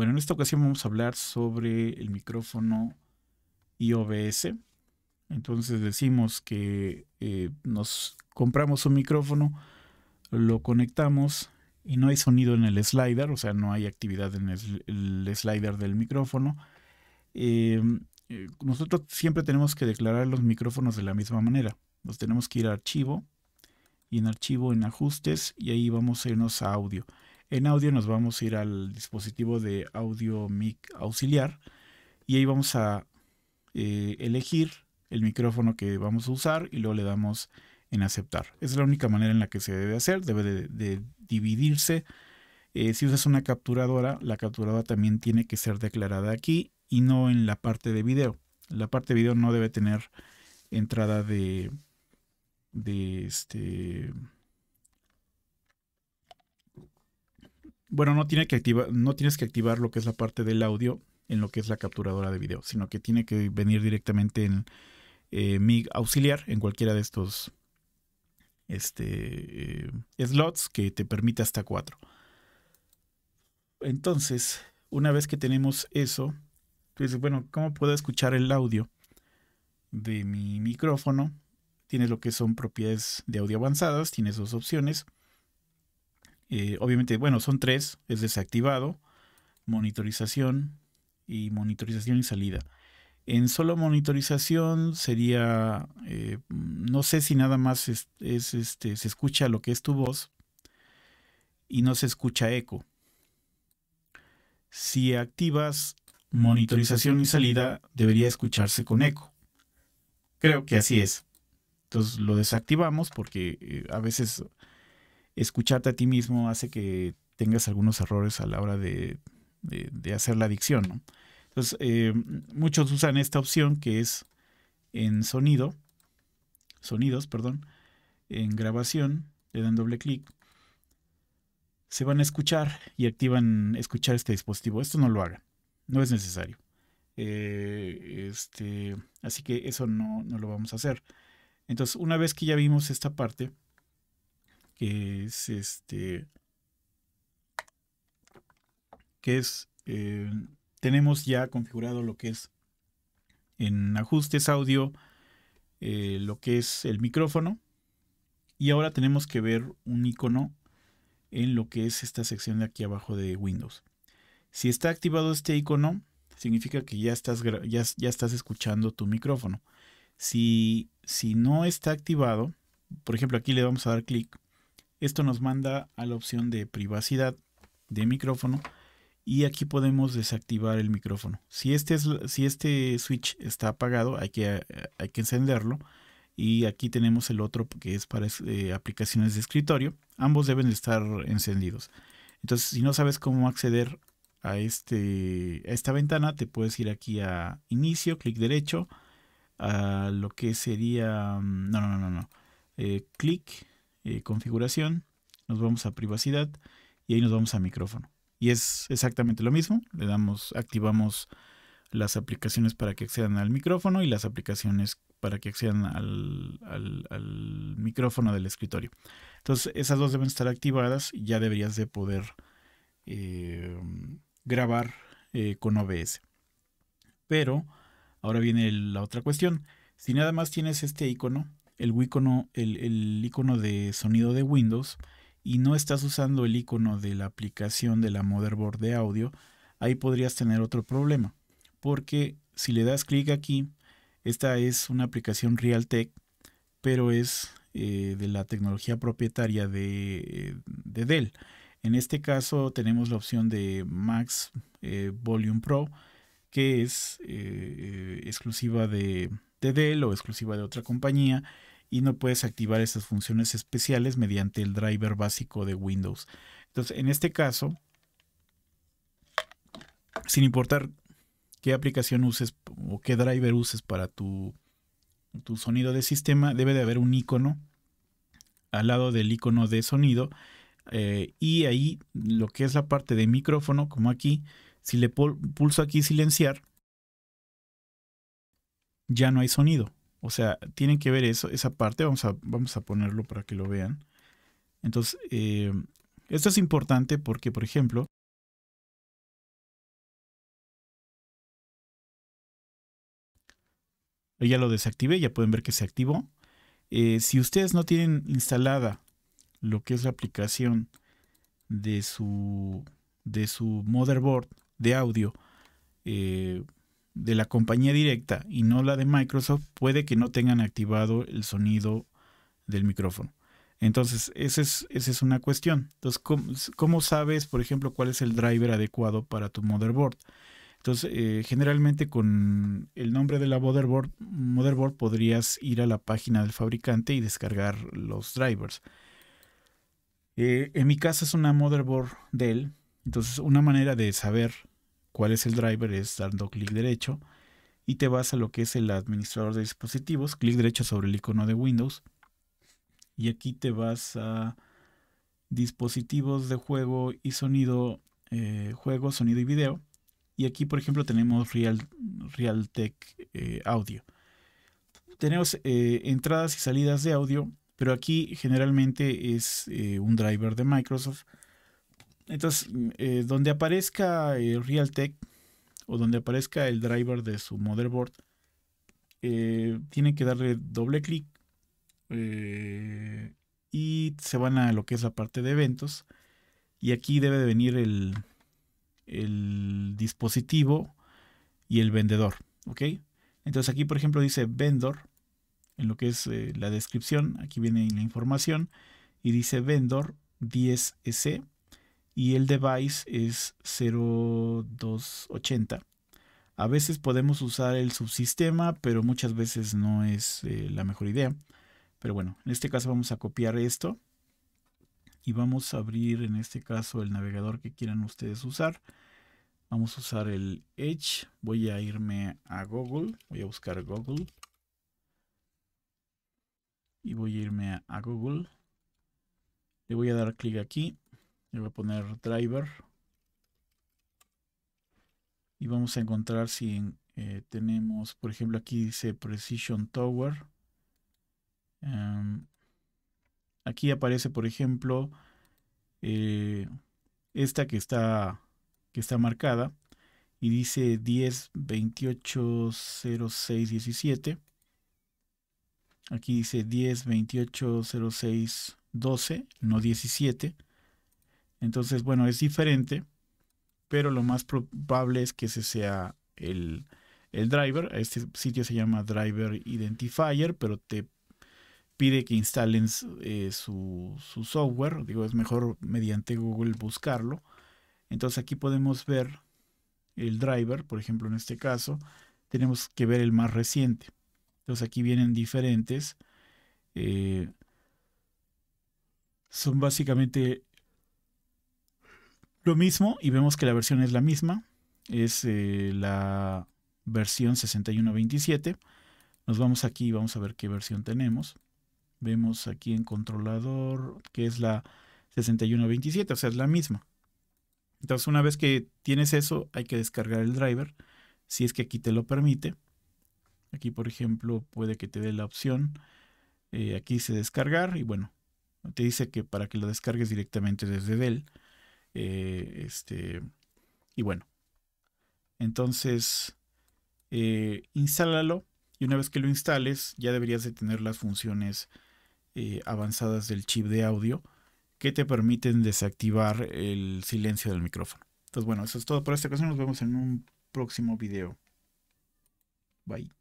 Bueno, en esta ocasión vamos a hablar sobre el micrófono IOBS. Entonces decimos que eh, nos compramos un micrófono, lo conectamos y no hay sonido en el slider, o sea, no hay actividad en el, slider del micrófono. Em, eh, nosotros siempre tenemos que declarar los micrófonos de la misma manera. Nos tenemos que ir a archivo y en archivo en ajustes y ahí vamos a irnos a audio. En audio nos vamos a ir al dispositivo de audio mic auxiliar y ahí vamos a eh, elegir el micrófono que vamos a usar y luego le damos en aceptar. Es la única manera en la que se debe hacer, debe de, dividirse. Eh, si usas una capturadora, la capturadora también tiene que ser declarada aquí y no en la parte de video. La parte de video no debe tener entrada de, de este, Bueno, no, tienes que activar lo que es la parte del audio en lo que es la capturadora de video, sino que tiene que venir directamente en eh, mi auxiliar, en cualquiera de estos este, eh, slots que te permite hasta cuatro. Entonces, una vez que tenemos eso, tú dices, bueno, ¿cómo puedo escuchar el audio de mi micrófono? Tienes lo que son propiedades de audio avanzadas, tienes dos opciones eh, obviamente, bueno, son tres, es desactivado, monitorización y monitorización y salida. En solo monitorización sería, eh, no sé si nada más es, este, se escucha lo que es tu voz y no se escucha eco. Si activas monitorización y salida, debería escucharse con eco. Creo que así es. Entonces lo desactivamos porque eh, a veces escucharte a ti mismo hace que tengas algunos errores a la hora de, hacer la adicción. Entonces, eh, muchos usan esta opción que es en sonido, sonidos, perdón, en grabación, le dan doble clic, se van a escuchar y activan escuchar este dispositivo. Esto no lo hagan, no es necesario. Eh, este, así que eso no, no lo vamos a hacer. Entonces, una vez que ya vimos esta parte, que es este, que es, eh, tenemos ya configurado lo que es en ajustes audio, eh, lo que es el micrófono. Y ahora tenemos que ver un icono en lo que es esta sección de aquí abajo de Windows. Si está activado este icono, significa que ya estás, ya estás escuchando tu micrófono. Si, si no está activado, por ejemplo aquí le vamos a dar clic esto nos manda a la opción de privacidad de micrófono y aquí podemos desactivar el micrófono. Si este, si este switch está apagado, hay que, hay que encenderlo. Y aquí tenemos el otro que es para eh, aplicaciones de escritorio. Ambos deben estar encendidos. Entonces, si no sabes cómo acceder a, este, esta ventana, te puedes ir aquí a inicio, clic derecho, a lo que sería... Mm, no, no, no, no. Eh, clic eh, configuración, nos vamos a privacidad y ahí nos vamos a micrófono. Y es exactamente lo mismo, le damos, activamos las aplicaciones para que accedan al micrófono y las aplicaciones para que accedan al, micrófono del escritorio. Entonces, esas dos deben estar activadas y ya deberías de poder eh, grabar eh, con OBS. Pero ahora viene la otra cuestión. Si nada más tienes este icono, el icono, el, icono de sonido de Windows y no estás usando el icono de la aplicación de la motherboard de audio, ahí podrías tener otro problema. Porque si le das clic aquí, esta es una aplicación Realtek, pero es eh, de la tecnología propietaria de, Dell. En este caso tenemos la opción de Max eh, Volume Pro, que es eh, exclusiva de, de Dell o exclusiva de otra compañía y no puedes activar esas funciones especiales mediante el driver básico de Windows. Entonces, en este caso, sin importar qué aplicación uses o qué driver uses para tu, sonido de sistema, debe de haber un icono al lado del icono de sonido. Eh, y ahí lo que es la parte de micrófono, como aquí, si le pulso aquí silenciar, ya no hay sonido. O sea, tienen que ver eso, esa parte, vamos a, vamos a ponerlo para que lo vean. Entonces, eh, esto es importante porque, por ejemplo, ya lo desactivé, ya pueden ver que se activó. Eh, si ustedes no tienen instalada lo que es la aplicación de su, de su motherboard de audio, eh, de la compañía directa y no la de Microsoft, puede que no tengan activado el sonido del micrófono. Entonces, esa es, una cuestión. Entonces, ¿cómo, sabes, por ejemplo, cuál es el driver adecuado para tu motherboard? Entonces, eh, generalmente con el nombre de la motherboard, motherboard podrías ir a la página del fabricante y descargar los drivers. Eh, en mi caso es una motherboard Dell, entonces una manera de saber cuál es el driver es dando clic derecho y te vas a lo que es el administrador de dispositivos, clic derecho sobre el icono de Windows y aquí te vas a dispositivos de juego y sonido, eh, juego, sonido y video. Y aquí, por ejemplo, tenemos Real, Realtek eh, Audio. Tenemos eh, entradas y salidas de audio, pero aquí generalmente es un driver de Microsoft entonces, eh, donde aparezca el Realtek o donde aparezca el driver de su motherboard, eh, tienen que darle doble clic eh, y se van a lo que es la parte de eventos. Y aquí debe de venir el, dispositivo y el vendedor. Entonces aquí, por ejemplo, dice vendor en lo que es la descripción. Aquí viene la información y dice vendor 10S y el device es 0280. A veces podemos usar el subsistema, pero muchas veces no es eh, la mejor idea. Pero bueno, en este caso vamos a copiar esto y vamos a abrir en este caso el navegador que quieran ustedes usar. Vamos a usar el Edge. Voy a irme a Google. Voy a buscar Google. Y voy a irme a Google. Le voy a dar clic aquí le voy a poner driver. Y vamos a encontrar si eh, tenemos, por ejemplo, aquí dice Precision Tower. Em, aquí aparece, por ejemplo, eh, esta que está, que está marcada y dice 10.28.06.17. Aquí dice 10280612, no 17. Entonces, bueno, es diferente, pero lo más probable es que ese sea el, el driver. Este sitio se llama Driver Identifier, pero te pide que instalen eh, su, software. Digo, es mejor mediante Google buscarlo. Entonces aquí podemos ver el driver, por ejemplo, en este caso, tenemos que ver el más reciente. Entonces aquí vienen diferentes. Eh, son básicamente lo mismo y vemos que la versión es la misma. Es eh, la versión 6127. Nos vamos aquí y vamos a ver qué versión tenemos. Vemos aquí en controlador que es la 6127, o sea, es la misma. Entonces, una vez que tienes eso, hay que descargar el driver, si es que aquí te lo permite. Aquí, por ejemplo, puede que te dé la opción. Eh, aquí dice descargar y bueno, te dice que para que lo descargues directamente desde Dell. Eh, este, y bueno. Entonces, eh, instálalo y una vez que lo instales ya deberías de tener las funciones eh, avanzadas del chip de audio que te permiten desactivar el silencio del micrófono. Entonces, bueno, eso es todo por esta ocasión. Nos vemos en un próximo video. Bye.